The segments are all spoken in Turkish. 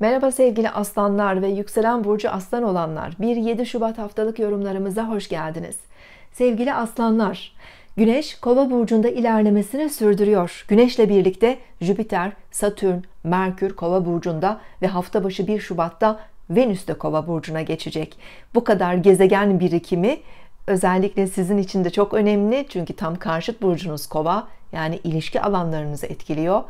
Merhaba sevgili aslanlar ve yükselen burcu aslan olanlar. 1-7 Şubat haftalık yorumlarımıza hoş geldiniz. Sevgili aslanlar, Güneş Kova burcunda ilerlemesini sürdürüyor. Güneşle birlikte Jüpiter, Satürn, Merkür Kova burcunda ve hafta başı 1 Şubat'ta Venüs de Kova burcuna geçecek. Bu kadar gezegen birikimi özellikle sizin için de çok önemli çünkü tam karşıt burcunuz Kova yani ilişki alanlarınızı etkiliyor.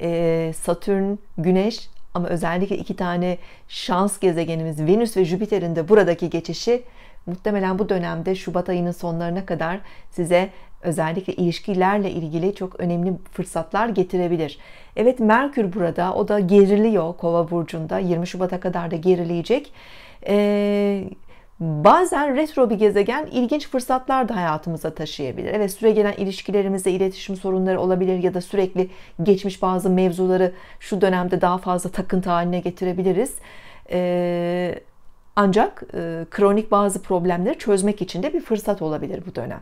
Ee, Satürn, Güneş ama özellikle iki tane şans gezegenimiz Venüs ve Jüpiter'in de buradaki geçişi muhtemelen bu dönemde Şubat ayının sonlarına kadar size özellikle ilişkilerle ilgili çok önemli fırsatlar getirebilir. Evet Merkür burada o da geriliyor Kova burcunda 20 Şubat'a kadar da gerileyecek. Ee, Bazen retro bir gezegen ilginç fırsatlar da hayatımıza taşıyabilir. Evet süre gelen ilişkilerimizde iletişim sorunları olabilir ya da sürekli geçmiş bazı mevzuları şu dönemde daha fazla takıntı haline getirebiliriz. Ee, ancak e, kronik bazı problemleri çözmek için de bir fırsat olabilir bu dönem.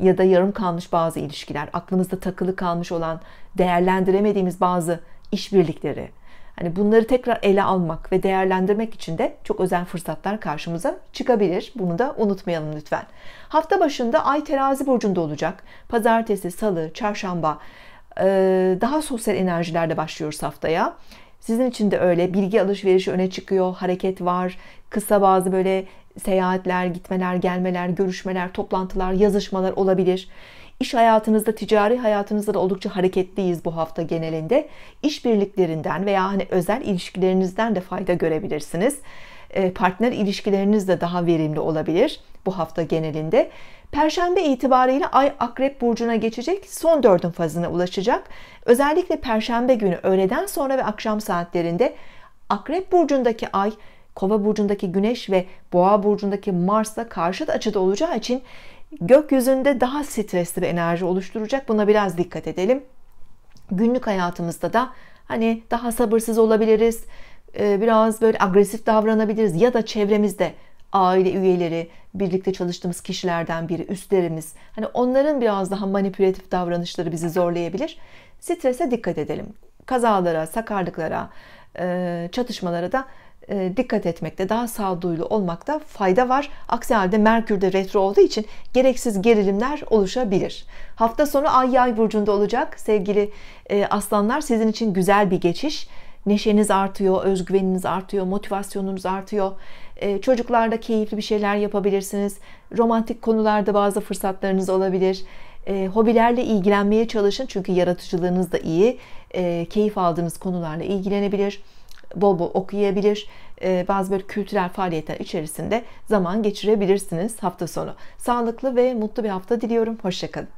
Ya da yarım kalmış bazı ilişkiler, aklımızda takılı kalmış olan değerlendiremediğimiz bazı işbirlikleri birlikleri Hani bunları tekrar ele almak ve değerlendirmek için de çok özel fırsatlar karşımıza çıkabilir. Bunu da unutmayalım lütfen. Hafta başında Ay terazi burcunda olacak. Pazartesi, salı, çarşamba daha sosyal enerjilerde başlıyoruz haftaya. Sizin için de öyle bilgi alışverişi öne çıkıyor, hareket var, kısa bazı böyle seyahatler, gitmeler, gelmeler, görüşmeler, toplantılar, yazışmalar olabilir. İş hayatınızda, ticari hayatınızda da oldukça hareketliyiz bu hafta genelinde. İş birliklerinden veya hani özel ilişkilerinizden de fayda görebilirsiniz. Ee, partner ilişkileriniz de daha verimli olabilir bu hafta genelinde. Perşembe itibariyle Ay Akrep Burcu'na geçecek. Son dördün fazına ulaşacak. Özellikle Perşembe günü öğleden sonra ve akşam saatlerinde Akrep Burcu'ndaki Ay Kova burcundaki Güneş ve Boğa burcundaki Mars'la karşıt açıda olacağı için gökyüzünde daha stresli bir enerji oluşturacak. Buna biraz dikkat edelim. Günlük hayatımızda da hani daha sabırsız olabiliriz. E, biraz böyle agresif davranabiliriz ya da çevremizde aile üyeleri, birlikte çalıştığımız kişilerden biri, üstlerimiz. Hani onların biraz daha manipülatif davranışları bizi zorlayabilir. Strese dikkat edelim. Kazalara, sakarlıklara, e, çatışmalara da e, dikkat etmekte, daha sağduyulu olmakta fayda var. Aksi halde Merkür de retro olduğu için gereksiz gerilimler oluşabilir. Hafta sonu Ay Yay burcunda olacak. Sevgili e, aslanlar sizin için güzel bir geçiş. Neşeniz artıyor, özgüveniniz artıyor, motivasyonunuz artıyor. E, Çocuklarda keyifli bir şeyler yapabilirsiniz. Romantik konularda bazı fırsatlarınız olabilir. E, hobilerle ilgilenmeye çalışın çünkü yaratıcılığınız da iyi. E, keyif aldığınız konularla ilgilenebilir bol bol okuyabilir, ee, bazı böyle kültürel faaliyetler içerisinde zaman geçirebilirsiniz hafta sonu. Sağlıklı ve mutlu bir hafta diliyorum. Hoşçakalın.